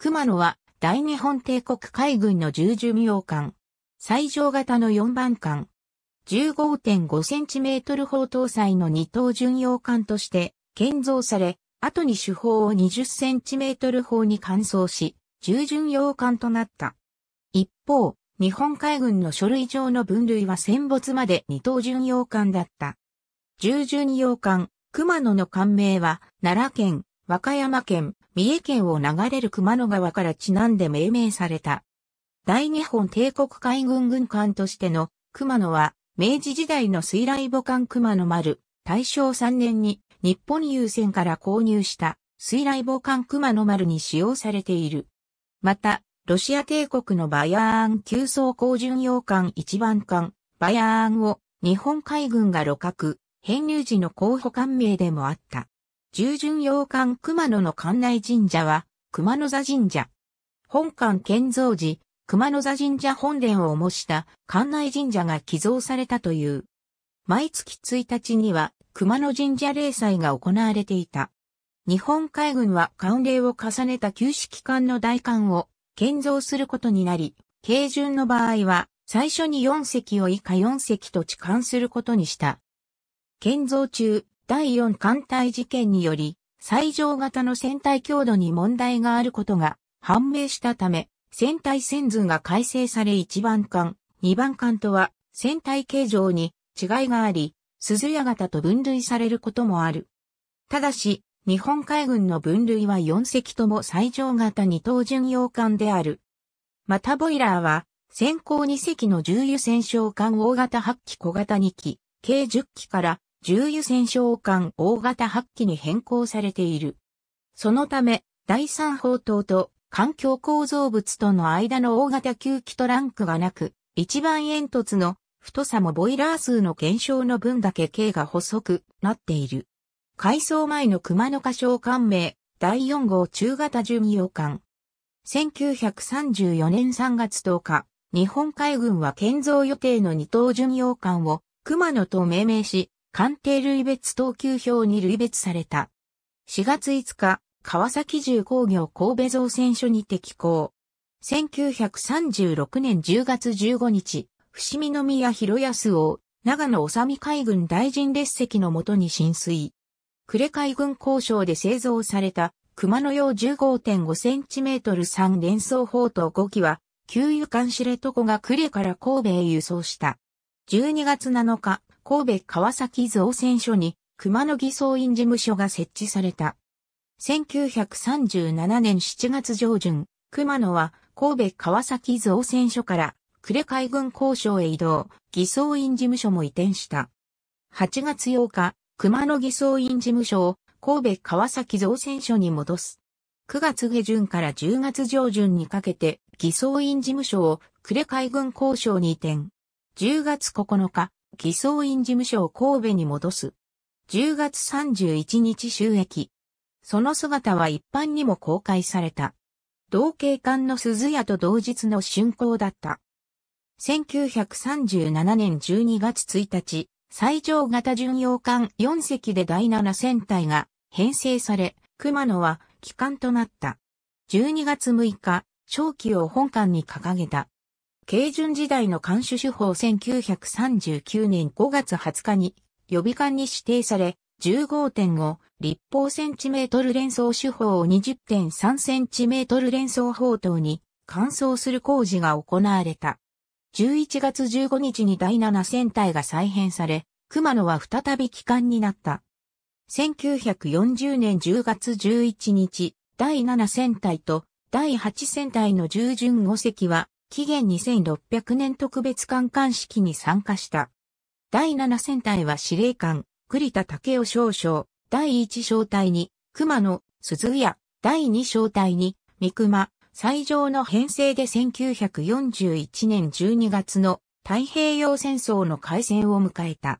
熊野は大日本帝国海軍の重巡洋艦。最上型の4番艦。15.5センチメートル砲搭載の二等巡洋艦として建造され、後に主砲を20センチメートル砲に換装し、重巡洋艦となった。一方、日本海軍の書類上の分類は戦没まで二等巡洋艦だった。重巡洋艦、熊野の艦名は、奈良県、和歌山県、三重県を流れる熊野川からちなんで命名された。大日本帝国海軍軍艦としての熊野は、明治時代の水雷母艦熊野丸、大正3年に日本郵船から購入した水雷母艦熊野丸に使用されている。また、ロシア帝国のバヤーン急走高巡洋艦1番艦、バヤーンを日本海軍が路角、編入時の候補艦名でもあった。従順洋館熊野の館内神社は、熊野座神社。本館建造時、熊野座神社本殿を模した館内神社が寄贈されたという。毎月1日には熊野神社例祭が行われていた。日本海軍は官礼を重ねた旧式艦の大艦を建造することになり、軽順の場合は最初に4隻を以下4隻と置換することにした。建造中、第4艦隊事件により、最上型の船体強度に問題があることが判明したため、船体線図が改正され1番艦、2番艦とは船体形状に違いがあり、鈴屋型と分類されることもある。ただし、日本海軍の分類は4隻とも最上型二等巡洋艦である。またボイラーは、先行2隻の重油戦勝艦大型8機小型2機、計10機から重油戦勝艦大型8機に変更されている。そのため、第三砲塔と環境構造物との間の大型9機トランクがなく、一番煙突の太さもボイラー数の減少の分だけ径が細くなっている。改装前の熊野化唱艦名第4号中型巡洋艦。1934年3月10日、日本海軍は建造予定の2等巡洋艦を熊野と命名し、官邸類別等級表に類別された。4月5日、川崎重工業神戸造船所に適行。1936年10月15日、伏見宮広安を長野治海軍大臣列席のもとに浸水。呉海軍交渉で製造された熊野用 15.5cm 3連装砲と5機は、給油艦知床が呉から神戸へ輸送した。12月7日、神戸川崎造船所に熊野偽装院事務所が設置された。1937年7月上旬、熊野は神戸川崎造船所から呉海軍交渉へ移動、偽装院事務所も移転した。8月8日、熊野偽装院事務所を神戸川崎造船所に戻す。9月下旬から10月上旬にかけて偽装院事務所を呉海軍交渉に移転。10月9日、偽装院事務所を神戸に戻す。10月31日収益。その姿は一般にも公開された。同警官の鈴屋と同日の竣工だった。1937年12月1日、最上型巡洋艦4隻で第7戦隊が編成され、熊野は機関となった。12月6日、正期を本艦に掲げた。慶順時代の監守手法1939年5月20日に予備管に指定され、15.5立方センチメートル連想手法を20.3センチメートル連想砲塔に換装する工事が行われた。11月15日に第7戦隊が再編され、熊野は再び帰還になった。1940年10月11日、第7戦隊と第8戦隊の従順5隻は紀元2600年特別艦艦式に参加した。第7戦隊は司令官、栗田武雄少将、第1小隊に、熊野、鈴谷、第2小隊に、三熊、最上の編成で1941年12月の太平洋戦争の開戦を迎えた。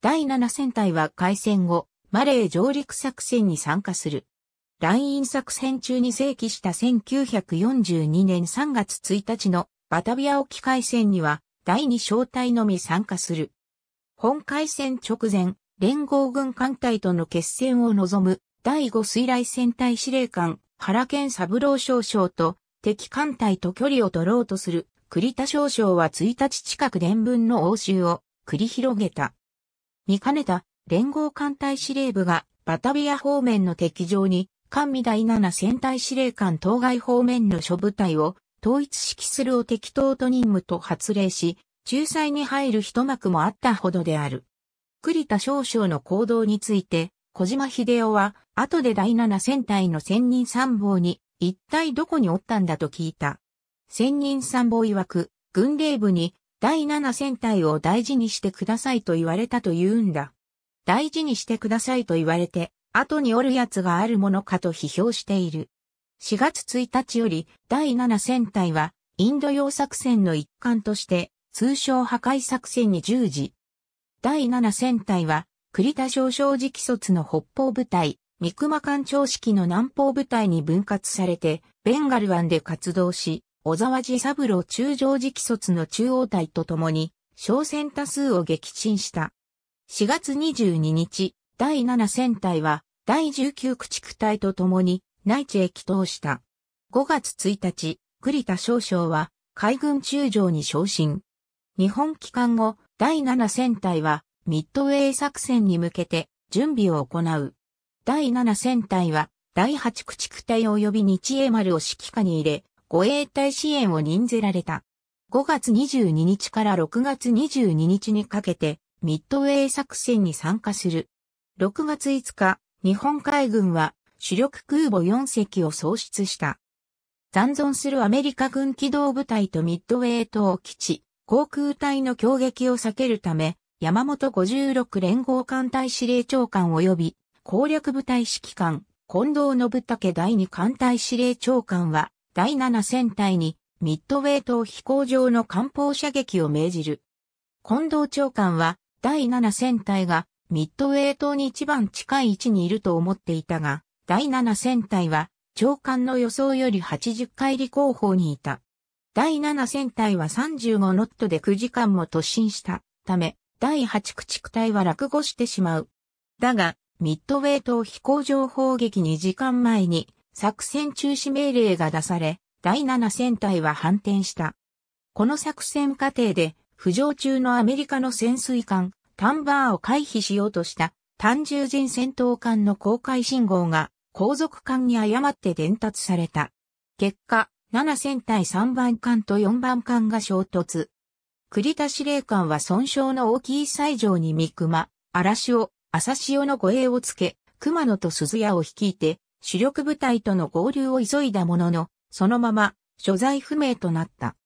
第7戦隊は開戦後、マレー上陸作戦に参加する。来院作戦中に正規した1942年3月1日のバタビア沖海戦には第2小隊のみ参加する。本海戦直前、連合軍艦隊との決戦を望む第5水雷戦隊司令官原健三郎少将と敵艦隊と距離を取ろうとする栗田少将は1日近く伝聞の応酬を繰り広げた。見かねた連合艦隊司令部がバタビア方面の敵上に官民第七戦隊司令官当該方面の諸部隊を統一指揮するを適当と任務と発令し、仲裁に入る一幕もあったほどである。栗田少将の行動について、小島秀夫は、後で第七戦隊の千人参謀に、一体どこにおったんだと聞いた。千人参謀曰く、軍令部に、第七戦隊を大事にしてくださいと言われたと言うんだ。大事にしてくださいと言われて、後におるやつがあるものかと批評している。4月1日より第7戦隊はインド洋作戦の一環として通称破壊作戦に従事。第7戦隊は栗田少将時期卒の北方部隊、三熊艦長式の南方部隊に分割されてベンガル湾で活動し、小沢寺三郎中将時期卒の中央隊と共に商船多数を撃沈した。4月22日、第7戦隊は第19駆逐隊と共に内地へ帰投した。5月1日、栗田少将は海軍中将に昇進。日本帰還後、第7戦隊はミッドウェイ作戦に向けて準備を行う。第7戦隊は第8駆逐隊及び日英丸を指揮下に入れ、護衛隊支援を任ぜられた。5月22日から6月22日にかけて、ミッドウェイ作戦に参加する。6月5日、日本海軍は主力空母4隻を創出した。残存するアメリカ軍機動部隊とミッドウェー島基地、航空隊の攻撃を避けるため、山本56連合艦隊司令長官及び攻略部隊指揮官、近藤信武第2艦隊司令長官は、第7戦隊にミッドウェー島飛行場の艦砲射撃を命じる。近藤長官は、第7戦隊がミッドウェイ島に一番近い位置にいると思っていたが、第7戦隊は、長官の予想より80回離候補にいた。第7戦隊は35ノットで9時間も突進したため、第8駆逐隊は落語してしまう。だが、ミッドウェイ島飛行場砲撃2時間前に作戦中止命令が出され、第7戦隊は反転した。この作戦過程で浮上中のアメリカの潜水艦タンバーを回避しようとした単獣人戦闘艦の公開信号が後続艦に誤って伝達された。結果、7戦隊3番艦と4番艦が衝突。栗田司令官は損傷の大きい西条に三熊、嵐を、浅潮の護衛をつけ、熊野と鈴屋を率いて、主力部隊との合流を急いだものの、そのまま、所在不明となった。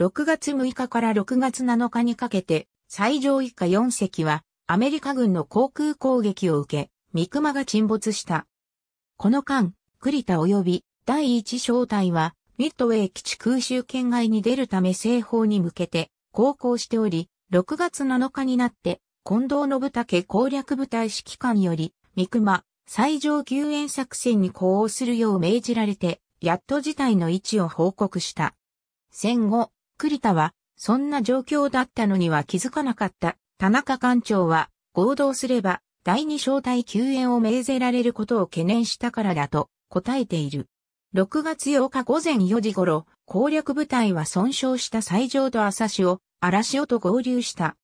6月6日から6月7日にかけて、最上以下4隻はアメリカ軍の航空攻撃を受け、三熊が沈没した。この間、栗田及び第一小隊はミッドウェー基地空襲圏外に出るため西方に向けて航行しており、6月7日になって近藤信武攻略部隊指揮官より三熊最上救援作戦に呼応するよう命じられて、やっと事態の位置を報告した。戦後、栗田はそんな状況だったのには気づかなかった田中館長は合同すれば第二招待救援を命ぜられることを懸念したからだと答えている。6月8日午前4時頃、攻略部隊は損傷した西条と浅潮、荒潮と合流した。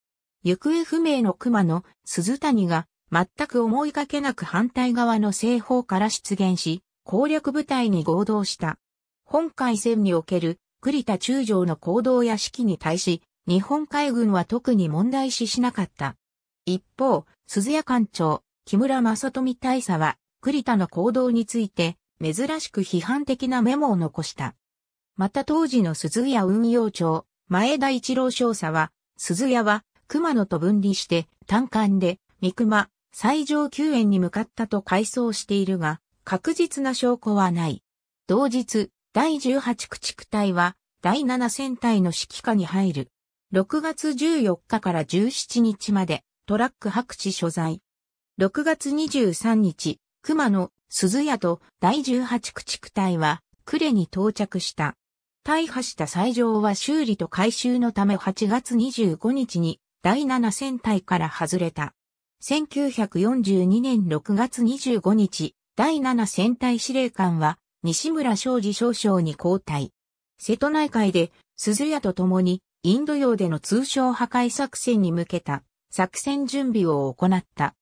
行方不明の熊野、鈴谷が全く思いがけなく反対側の西方から出現し、攻略部隊に合同した。本海戦における栗田中将の行動や指揮に対し、日本海軍は特に問題視しなかった。一方、鈴谷艦長、木村正富大佐は、栗田の行動について、珍しく批判的なメモを残した。また当時の鈴谷運用長、前田一郎少佐は、鈴谷は熊野と分離して単艦で三熊、最上級園に向かったと回想しているが、確実な証拠はない。同日、第18駆逐隊は第7戦隊の指揮下に入る。6月14日から17日までトラック白地所在。6月23日、熊野、鈴屋と第18駆逐隊は呉に到着した。大破した斎場は修理と改修のため8月25日に第7戦隊から外れた。1942年6月25日、第7戦隊司令官は西村昌司少将に交代。瀬戸内海で鈴屋と共にインド洋での通商破壊作戦に向けた作戦準備を行った。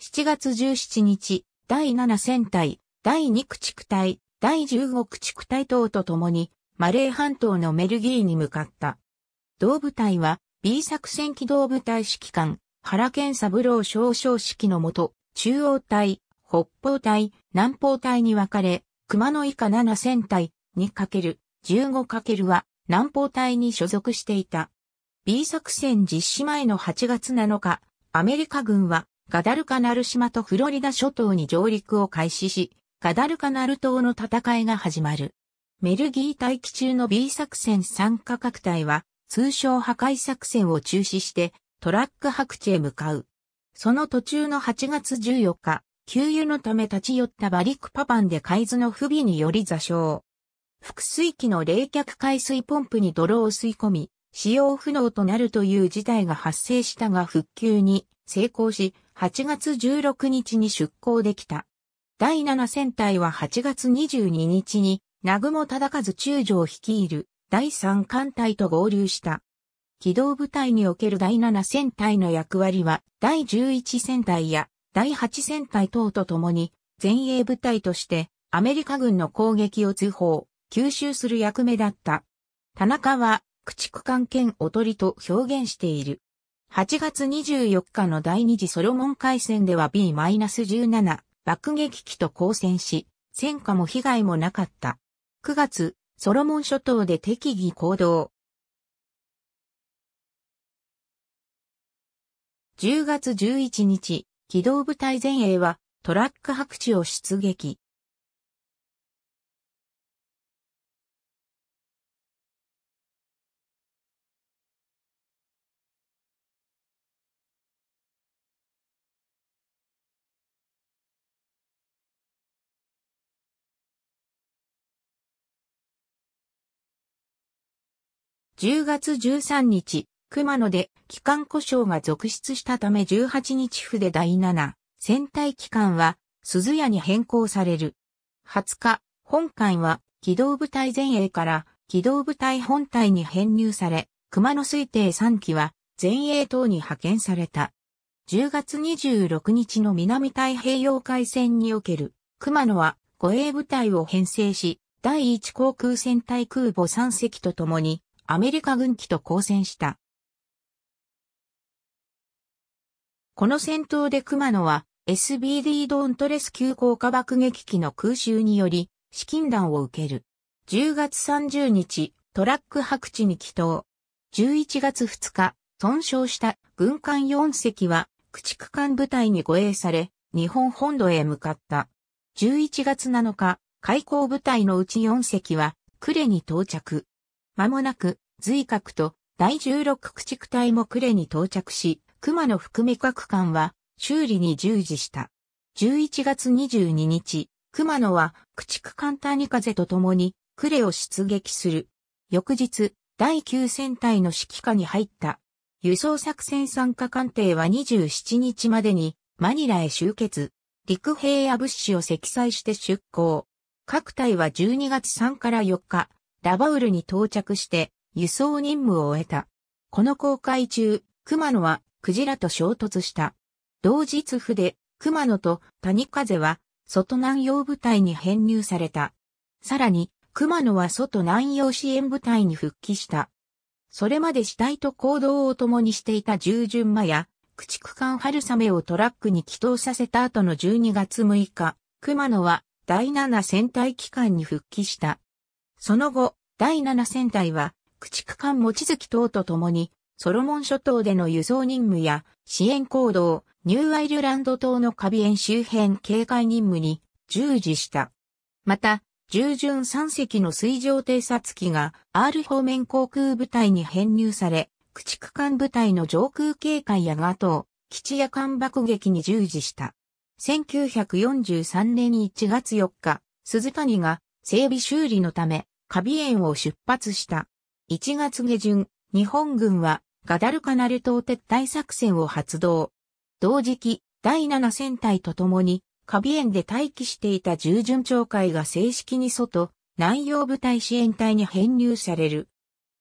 7月17日、第7戦隊、第2駆逐隊、第15駆逐隊等と共にマレー半島のメルギーに向かった。同部隊は B 作戦機動部隊指揮官、原健三郎少将指揮のもと、中央隊、北方隊、南方隊に分かれ、熊野以下7000体にかける15かけるは南方隊に所属していた。B 作戦実施前の8月7日、アメリカ軍はガダルカナル島とフロリダ諸島に上陸を開始し、ガダルカナル島の戦いが始まる。メルギー待機中の B 作戦参加各隊は、通称破壊作戦を中止して、トラック白地へ向かう。その途中の8月14日、給油のため立ち寄ったバリックパパンで海図の不備により座礁。複水機の冷却海水ポンプに泥を吸い込み、使用不能となるという事態が発生したが復旧に成功し、8月16日に出港できた。第7戦隊は8月22日に、南雲忠和中将率いる第3艦隊と合流した。機動部隊における第7戦隊の役割は、第11戦隊や第8戦隊等と共に、前衛部隊として、アメリカ軍の攻撃を通報、吸収する役目だった。田中は、駆逐艦兼おとりと表現している。8月24日の第二次ソロモン海戦では B-17 爆撃機と交戦し、戦火も被害もなかった。9月、ソロモン諸島で適宜行動。10月11日、機動部隊前衛はトラック白地を出撃。10月13日、熊野で機関故障が続出したため18日府で第7、戦隊機関は鈴屋に変更される。20日、本艦は機動部隊前衛から機動部隊本隊に編入され、熊野推定3機は前衛等に派遣された。10月26日の南太平洋海戦における熊野は護衛部隊を編成し、第1航空戦隊空母3隻と共にアメリカ軍機と交戦した。この戦闘で熊野は SBD ドーントレス急降下爆撃機の空襲により、資金弾を受ける。10月30日、トラック白地に帰島。11月2日、損傷した軍艦4隻は、駆逐艦部隊に護衛され、日本本土へ向かった。11月7日、海港部隊のうち4隻は、呉に到着。間もなく、随閣と第16駆逐隊も呉に到着し、熊野含み各館は修理に従事した。11月22日、熊野は駆逐艦谷風と共に呉を出撃する。翌日、第9戦隊の指揮下に入った。輸送作戦参加艦艇は27日までにマニラへ集結。陸兵や物資を積載して出港。各隊は12月3から4日、ラバウルに到着して輸送任務を終えた。この航海中、熊野はクジラと衝突した。同日筆、熊野と谷風は、外南洋部隊に編入された。さらに、熊野は外南洋支援部隊に復帰した。それまで死体と行動を共にしていた従順間や、駆逐艦春雨をトラックに帰投させた後の12月6日、熊野は第7戦隊機関に復帰した。その後、第7戦隊は、駆逐艦持月等と共に、ソロモン諸島での輸送任務や支援行動、ニューアイルランド島のカビエン周辺警戒任務に従事した。また、従順3隻の水上偵察機が R 方面航空部隊に編入され、駆逐艦部隊の上空警戒やガトー、基地や艦爆撃に従事した。1943年1月4日、鈴谷が整備修理のため、カビ園を出発した。1月下旬、日本軍はガダルカナル島撤退作戦を発動。同時期、第7戦隊と共に、カビエンで待機していた従順町会が正式に外、南洋部隊支援隊に編入される。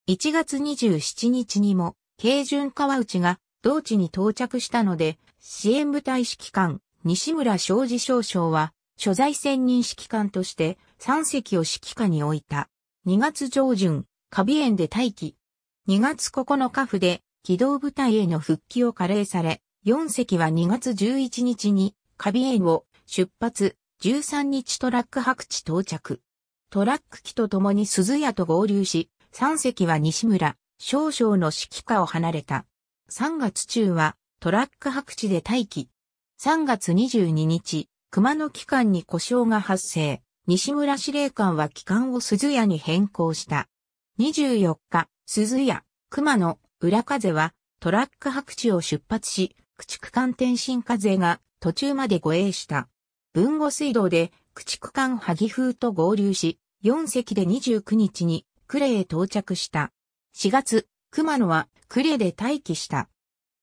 1月27日にも、軽巡川内が、同地に到着したので、支援部隊指揮官、西村昌司少将は、所在専任指揮官として、3隻を指揮下に置いた。2月上旬、カビエンで待機、2月9日府で機動部隊への復帰を加齢され、4隻は2月11日にカビエンを出発、13日トラック白地到着。トラック機と共に鈴屋と合流し、3隻は西村、少々の指揮下を離れた。3月中はトラック白地で待機。3月22日、熊野機関に故障が発生。西村司令官は機関を鈴屋に変更した。24日、鈴や熊野、浦風はトラック白地を出発し、駆逐艦天津風が途中まで護衛した。豊後水道で駆逐艦萩風と合流し、4隻で29日に呉へ到着した。4月、熊野は呉で待機した。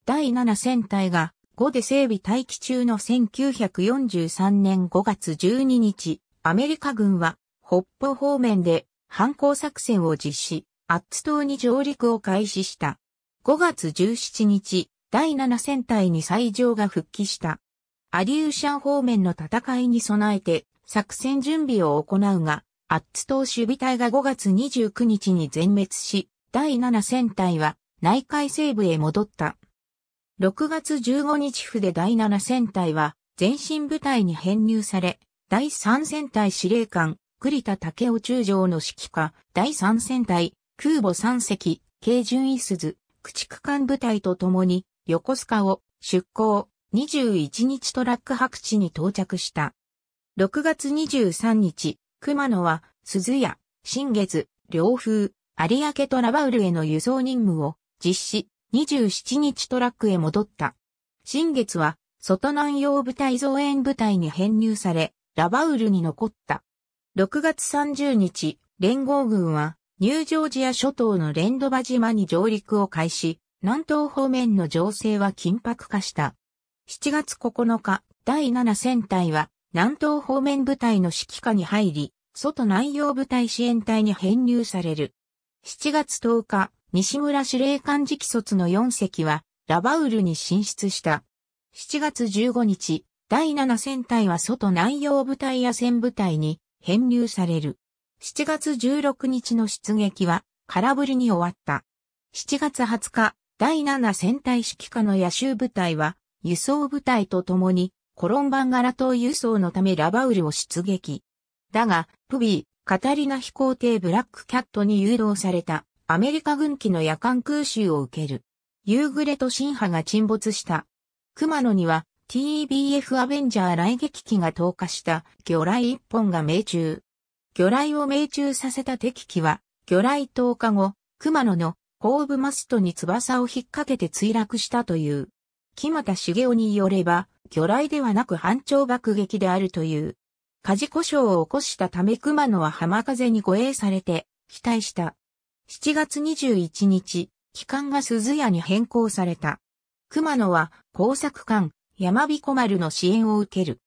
第7戦隊が5で整備待機中の1943年5月12日、アメリカ軍は北方方面で反抗作戦を実施。アッツ島に上陸を開始した。5月17日、第7戦隊に最上が復帰した。アリューシャン方面の戦いに備えて作戦準備を行うが、アッツ島守備隊が5月29日に全滅し、第7戦隊は内海西部へ戻った。6月15日府で第7戦隊は前進部隊に編入され、第3戦隊司令官、栗田武雄中将の指揮下、第3戦隊空母3隻、軽巡伊鈴、駆逐艦部隊と共に、横須賀を出港、21日トラック白地に到着した。6月23日、熊野は、鈴屋、新月、両風、有明トラバウルへの輸送任務を実施、27日トラックへ戻った。新月は、外南洋部隊増援部隊に編入され、ラバウルに残った。6月30日、連合軍は、ニュージョージア諸島のレンドバ島に上陸を開始、南東方面の情勢は緊迫化した。7月9日、第7戦隊は南東方面部隊の指揮下に入り、外南洋部隊支援隊に編入される。7月10日、西村司令官直卒の4隻は、ラバウルに進出した。7月15日、第7戦隊は外南洋部隊や戦部隊に編入される。7月16日の出撃は空振りに終わった。7月20日、第7戦隊指揮下の野州部隊は、輸送部隊と共に、コロンバンガラ島輸送のためラバウルを出撃。だが、プビー、カタリナ飛行艇ブラックキャットに誘導された、アメリカ軍機の夜間空襲を受ける。夕暮れと新波が沈没した。熊野には TBF アベンジャー来撃機が投下した魚雷一本が命中。魚雷を命中させた敵機は、魚雷投下後、熊野の後部マストに翼を引っ掛けて墜落したという。木又茂雄によれば、魚雷ではなく反調爆撃であるという。火事故障を起こしたため熊野は浜風に護衛されて、期待した。7月21日、機関が鈴屋に変更された。熊野は工作艦、山彦丸の支援を受ける。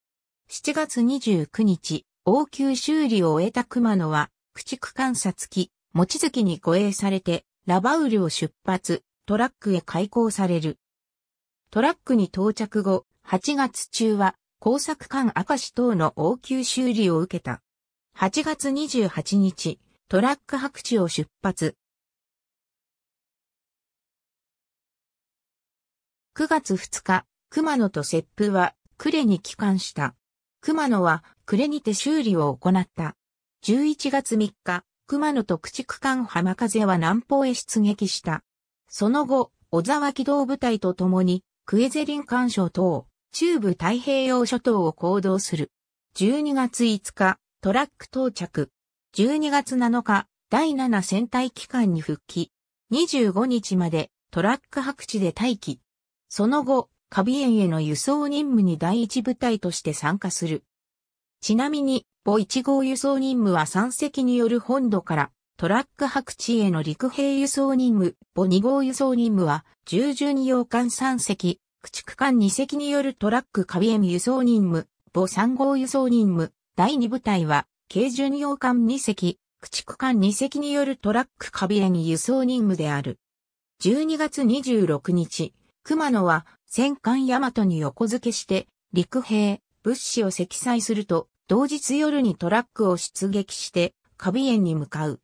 7月29日、応急修理を終えた熊野は、駆逐観察機、餅月に護衛されて、ラバウルを出発、トラックへ開港される。トラックに到着後、8月中は、工作艦明石等の応急修理を受けた。8月28日、トラック白地を出発。9月2日、熊野と切風は、呉に帰還した。熊野は暮れにて修理を行った。11月3日、熊野と駆逐艦浜風は南方へ出撃した。その後、小沢機動部隊と共に、クエゼリン干渉等、中部太平洋諸島を行動する。12月5日、トラック到着。12月7日、第7戦隊機関に復帰。25日までトラック白地で待機。その後、カビ園への輸送任務に第一部隊として参加する。ちなみに、母1号輸送任務は3隻による本土からトラック白地への陸兵輸送任務、母2号輸送任務は、従順洋艦3隻、駆逐艦2隻によるトラックカビエン輸送任務、母3号輸送任務、第2部隊は、軽巡洋艦2隻、駆逐艦2隻によるトラックカビエン輸送任務である。12月26日、熊野は戦艦ヤマトに横付けして、陸兵、物資を積載すると、同日夜にトラックを出撃して、カビ園に向かう。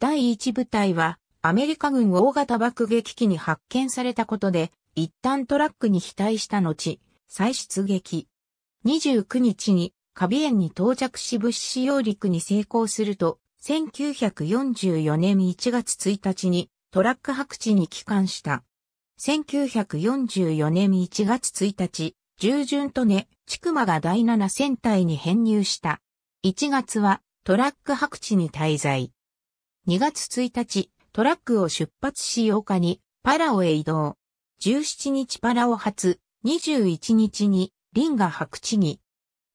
第1部隊は、アメリカ軍大型爆撃機に発見されたことで、一旦トラックに飛対した後、再出撃。29日に、カビ園に到着し物資揚陸に成功すると、1944年1月1日にトラック白地に帰還した。1944年1月1日、従順とね、ちくまが第7戦隊に編入した。1月はトラック白地に滞在。2月1日、トラックを出発し8日にパラオへ移動。17日パラオ発、21日にリンが白地に。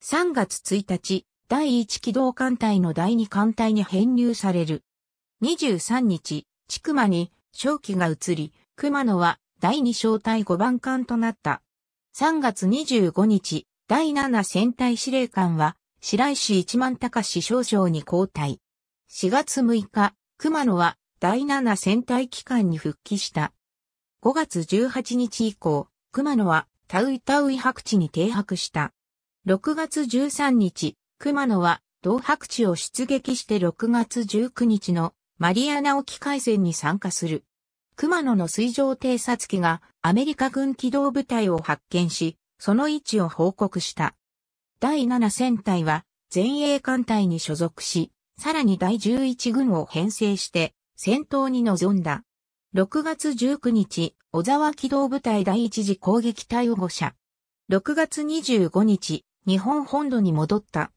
3月1日、第1機動艦隊の第2艦隊に編入される。23日、ちくまに正気が移り、熊野は第2小隊5番艦となった。3月25日、第7戦隊司令官は、白石一万隆少将に交代。4月6日、熊野は第7戦隊機関に復帰した。5月18日以降、熊野はタウイタウイ白地に停泊した。6月13日、熊野は同白地を出撃して6月19日のマリアナ沖海戦に参加する。熊野の水上偵察機がアメリカ軍機動部隊を発見し、その位置を報告した。第7戦隊は前衛艦隊に所属し、さらに第11軍を編成して戦闘に臨んだ。6月19日、小沢機動部隊第一次攻撃隊を5射。6月25日、日本本土に戻った。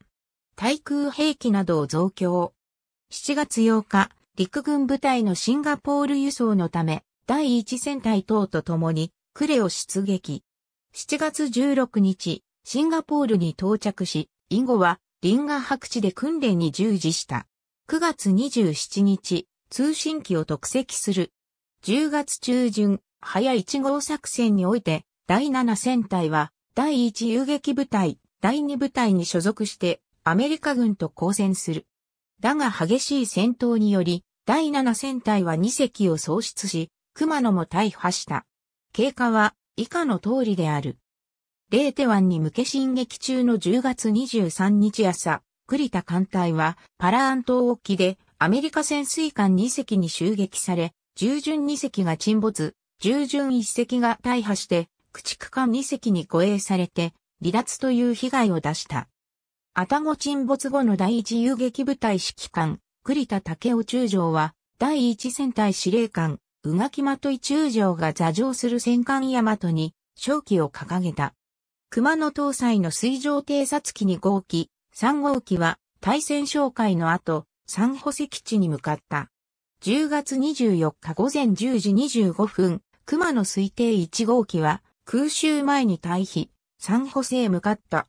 対空兵器などを増強。7月8日、陸軍部隊のシンガポール輸送のため、第一戦隊等と共に、クレを出撃。7月16日、シンガポールに到着し、以後は、リンガ白地で訓練に従事した。9月27日、通信機を特席する。10月中旬、早1号作戦において、第7戦隊は、第1遊撃部隊、第2部隊に所属して、アメリカ軍と交戦する。だが激しい戦闘により、第7戦隊は2隻を喪失し、熊野も大破した。経過は以下の通りである。レーテ湾に向け進撃中の10月23日朝、栗田艦隊はパラアン島沖でアメリカ潜水艦2隻に襲撃され、従順2隻が沈没、従順1隻が大破して、駆逐艦2隻に護衛されて、離脱という被害を出した。アタゴ沈没後の第一遊撃部隊指揮官、栗田武雄中将は、第一戦隊司令官、宇垣的井中将が座上する戦艦大和に、勝機を掲げた。熊野搭載の水上偵察機2号機、3号機は、対戦紹介の後、三保石地に向かった。10月24日午前10時25分、熊野推定1号機は、空襲前に退避、三保へ向かった。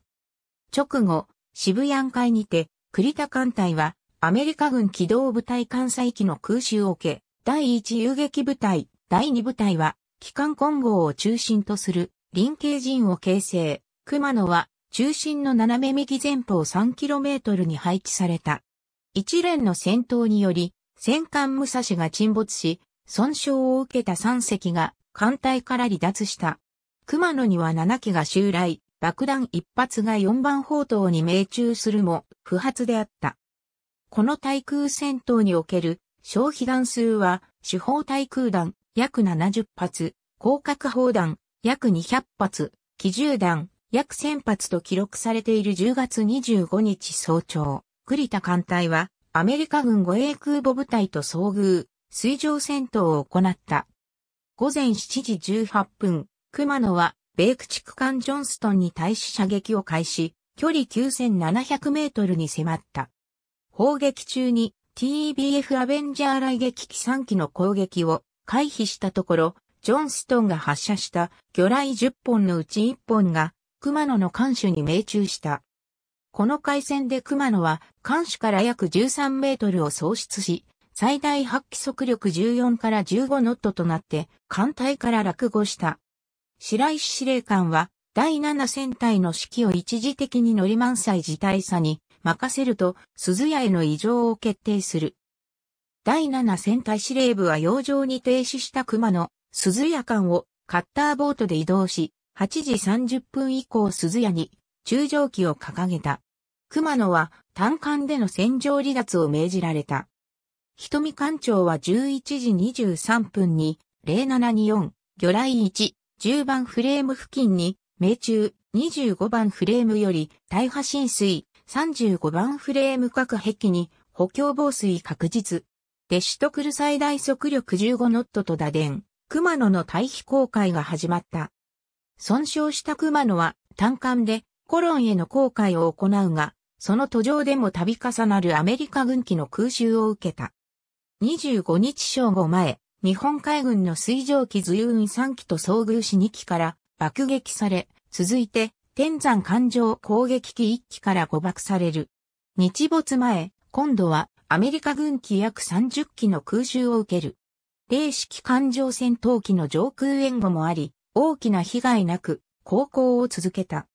直後、渋谷会にて、栗田艦隊は、アメリカ軍機動部隊艦載機の空襲を受け、第1遊撃部隊、第2部隊は、機関混合を中心とする、臨系陣を形成。熊野は、中心の斜め右前方 3km に配置された。一連の戦闘により、戦艦武蔵が沈没し、損傷を受けた3隻が艦隊から離脱した。熊野には7機が襲来、爆弾1発が4番砲塔に命中するも不発であった。この対空戦闘における消費弾数は、主砲対空弾約70発、広角砲弾約200発、機銃弾約1000発と記録されている10月25日早朝、栗田艦隊はアメリカ軍護衛空母部隊と遭遇、水上戦闘を行った。午前7時18分、熊野は米駆逐艦ジョンストンに対し射撃を開始、距離9700メートルに迫った。砲撃中に TBF アベンジャー雷撃機3機の攻撃を回避したところ、ジョンストンが発射した魚雷10本のうち1本が熊野の艦首に命中した。この海戦で熊野は艦首から約13メートルを喪失し、最大発揮速力14から15ノットとなって艦隊から落語した。白石司令官は第7戦隊の指揮を一時的に乗り満載自体差に任せると、鈴屋への異常を決定する。第7戦隊司令部は洋上に停止した熊野、鈴屋間をカッターボートで移動し、8時30分以降鈴屋に中上機を掲げた。熊野は単艦での戦場離脱を命じられた。瞳艦長は11時23分に0724魚雷1、10番フレーム付近に命中25番フレームより大破浸水35番フレーム各壁に補強防水確実。デシュトクル最大速力15ノットと打電、熊野の対比航海が始まった。損傷した熊野は単艦でコロンへの航海を行うが、その途上でも度重なるアメリカ軍機の空襲を受けた。25日正午前、日本海軍の水蒸気図ユー3機と遭遇し2機から爆撃され、続いて天山環状攻撃機1機から誤爆される。日没前、今度はアメリカ軍機約30機の空襲を受ける。零式環状戦闘機の上空援護もあり、大きな被害なく、航行を続けた。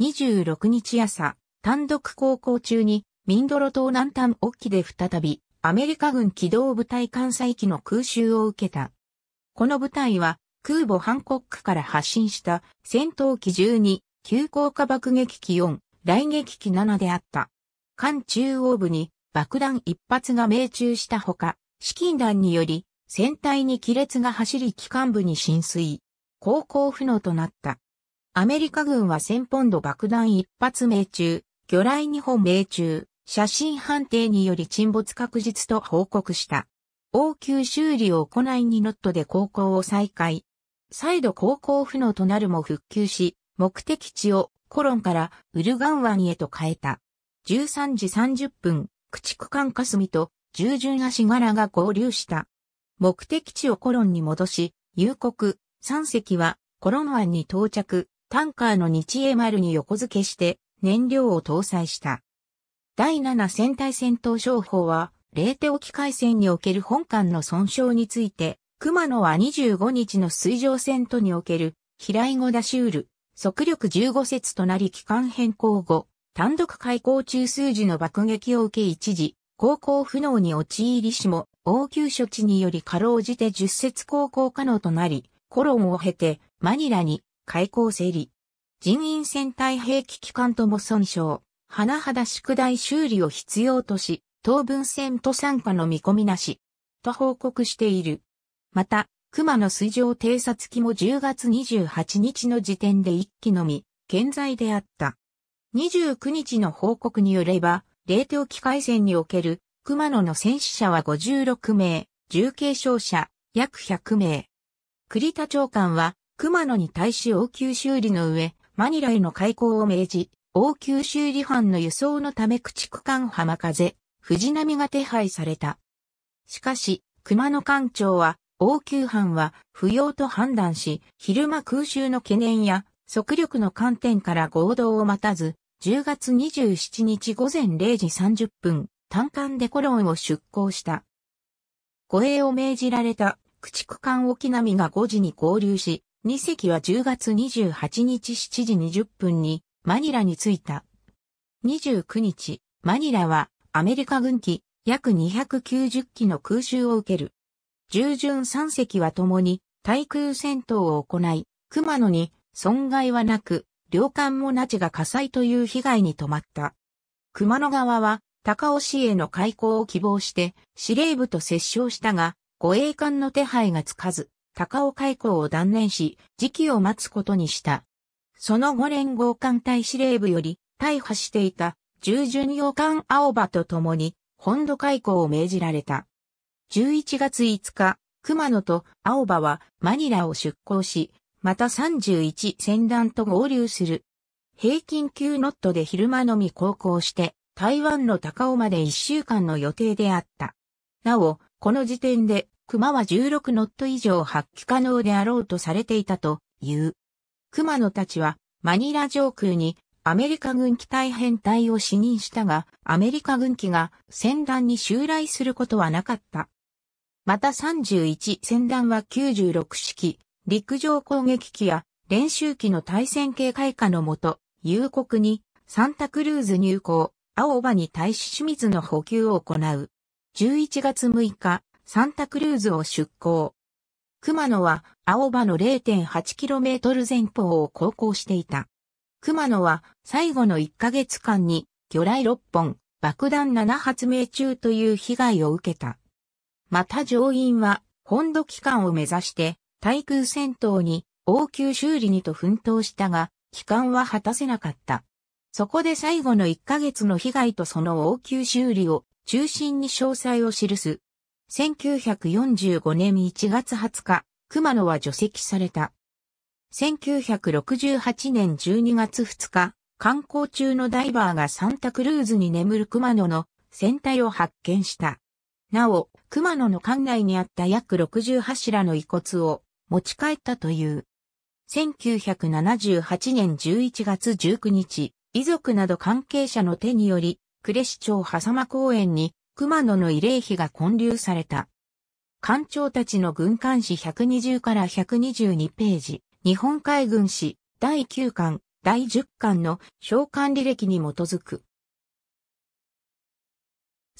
26日朝、単独航行中に、ミンドロ島南端沖で再び、アメリカ軍機動部隊艦載機の空襲を受けた。この部隊は、空母ハンコックから発進した戦闘機12急降下爆撃機4、雷撃機7であった。艦中央部に爆弾一発が命中したほか、資金弾により、船体に亀裂が走り機関部に浸水、航行不能となった。アメリカ軍は1000ポンド爆弾一発命中、魚雷2本命中、写真判定により沈没確実と報告した。応急修理を行いにノットで航行を再開。再度航行不能となるも復旧し、目的地をコロンからウルガン湾へと変えた。13時30分、駆逐艦霞と従順足柄が合流した。目的地をコロンに戻し、夕刻、3隻はコロン湾に到着、タンカーの日英丸に横付けして燃料を搭載した。第7戦隊戦闘商法は、レーテ沖海戦における本艦の損傷について、熊野は25日の水上戦闘における、平井後ダシュール、速力15節となり機関変更後、単独開港中数時の爆撃を受け一時、航行不能に陥りしも、応急処置により過労じて10節航行可能となり、コロンを経て、マニラに開港整理。人員戦隊兵器機関とも損傷、花だ宿題修理を必要とし、当分戦と参加の見込みなし、と報告している。また、熊野水上偵察機も10月28日の時点で1機のみ、健在であった。29日の報告によれば、冷凍機械戦における熊野の戦死者は56名、重軽傷者約100名。栗田長官は熊野に対し応急修理の上、マニラへの開港を命じ、応急修理班の輸送のため駆逐艦浜風、藤波が手配された。しかし、熊野艦長は王宮藩は不要と判断し、昼間空襲の懸念や速力の観点から合同を待たず、10月27日午前0時30分、単艦デコロンを出港した。護衛を命じられた駆逐艦沖波が5時に合流し、2隻は10月28日7時20分にマニラに着いた。29日、マニラはアメリカ軍機約290機の空襲を受ける。従順三隻は共に対空戦闘を行い、熊野に損害はなく、両艦も那智が火災という被害に止まった。熊野側は高尾市への開港を希望して司令部と接触したが、護衛艦の手配がつかず、高尾開港を断念し、時期を待つことにした。その後連合艦隊司令部より大破していた従順洋艦青葉と共に本土開港を命じられた。11月5日、熊野と青葉はマニラを出港し、また31船団と合流する。平均級ノットで昼間のみ航行して、台湾の高尾まで1週間の予定であった。なお、この時点で、熊は16ノット以上発揮可能であろうとされていたという。熊野たちは、マニラ上空にアメリカ軍機大変隊を視認したが、アメリカ軍機が船団に襲来することはなかった。また31戦団は96式、陸上攻撃機や練習機の対戦警開花のもと、夕刻にサンタクルーズ入港、青葉に対し清水の補給を行う。11月6日、サンタクルーズを出港。熊野は青葉の 0.8km 前方を航行していた。熊野は最後の1ヶ月間に魚雷6本、爆弾7発命中という被害を受けた。また乗員は、本土機関を目指して、対空戦闘に、応急修理にと奮闘したが、機関は果たせなかった。そこで最後の1ヶ月の被害とその応急修理を中心に詳細を記す。1945年1月20日、熊野は除籍された。1968年12月2日、観光中のダイバーがサンタクルーズに眠る熊野の船体を発見した。なお、熊野の館内にあった約60柱の遺骨を持ち帰ったという。1978年11月19日、遺族など関係者の手により、呉市長狭間公園に熊野の慰霊碑が建立された。館長たちの軍艦誌120から122ページ、日本海軍史第9巻、第10巻の召喚履歴に基づく。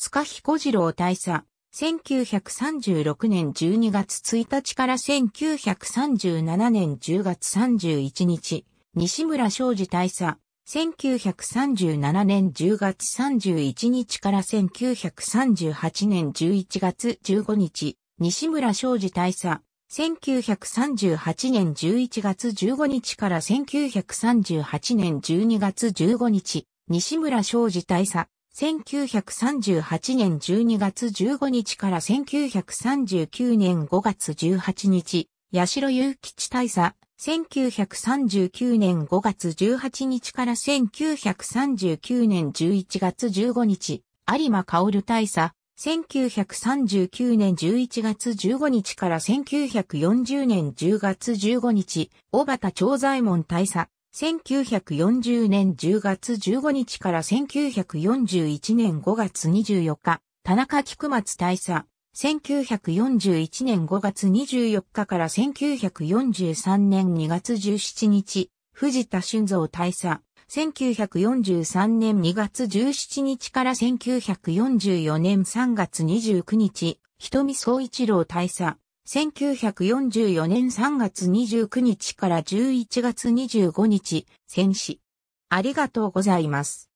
ス須賀彦次郎大佐、1936年12月1日から1937年10月31日、西村昭治大佐、1937年10月31日から1938年11月15日、西村昭治大佐、1938年11月15日から1938年12月15日、西村昭治大佐、1938年12月15日から1939年5月18日、八代雄吉大佐、1939年5月18日から1939年11月15日、有馬薫大佐、1939年11月15日から1940年10月15日、小畑長左衛門大佐、1940年10月15日から1941年5月24日、田中菊松大佐。1941年5月24日から1943年2月17日、藤田俊造大佐。1943年2月17日から1944年3月29日、瞳総一郎大佐。1944年3月29日から11月25日、戦死。ありがとうございます。